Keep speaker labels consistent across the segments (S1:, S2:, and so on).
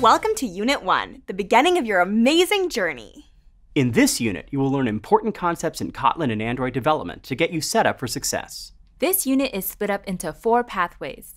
S1: Welcome to Unit 1, the beginning of your amazing journey.
S2: In this unit, you will learn important concepts in Kotlin and Android development to get you set up for success.
S1: This unit is split up into four pathways.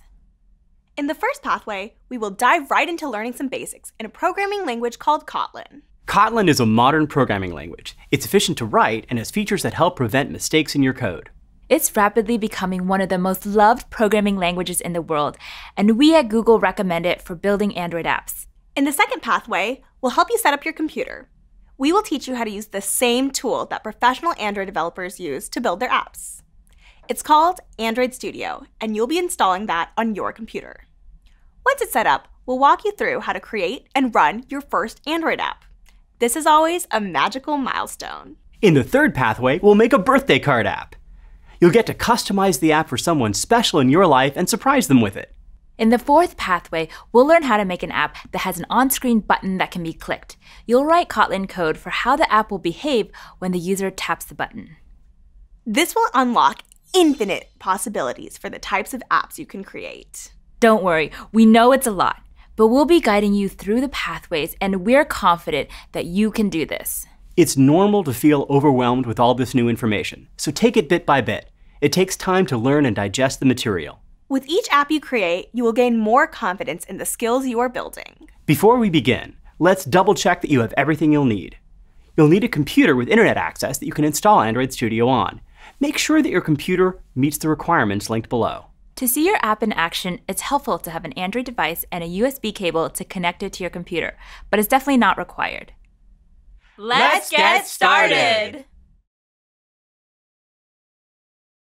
S1: In the first pathway, we will dive right into learning some basics in a programming language called Kotlin.
S2: Kotlin is a modern programming language. It's efficient to write and has features that help prevent mistakes in your code.
S1: It's rapidly becoming one of
S3: the most loved programming languages in the world, and we at Google recommend it for building Android
S1: apps. And the second pathway will help you set up your computer. We will teach you how to use the same tool that professional Android developers use to build their apps. It's called Android Studio, and you'll be installing that on your computer. Once it's set up, we'll walk you through how to create and run your first Android app. This is always a magical milestone.
S2: In the third pathway, we'll make a birthday card app. You'll get to customize the app for someone special in your life and surprise them with it.
S3: In the fourth pathway, we'll learn how to make an app that has an on-screen button that can be clicked. You'll write Kotlin code for how the app will behave
S1: when the user taps the button. This will unlock infinite possibilities for the types of apps you can create. Don't worry, we know it's a lot, but we'll be
S3: guiding you through the pathways and we're confident that you can do this.
S2: It's normal to feel overwhelmed with all this new information, so take it bit by bit. It takes time to learn and digest the material.
S1: With each app you create, you will gain more confidence in the skills you are building.
S2: Before we begin, let's double check that you have everything you'll need. You'll need a computer with internet access that you can install Android Studio on. Make sure that your computer meets the requirements linked below.
S3: To see your app in action, it's helpful to have an Android device and a USB cable to connect it to your computer, but it's definitely not required. Let's get started!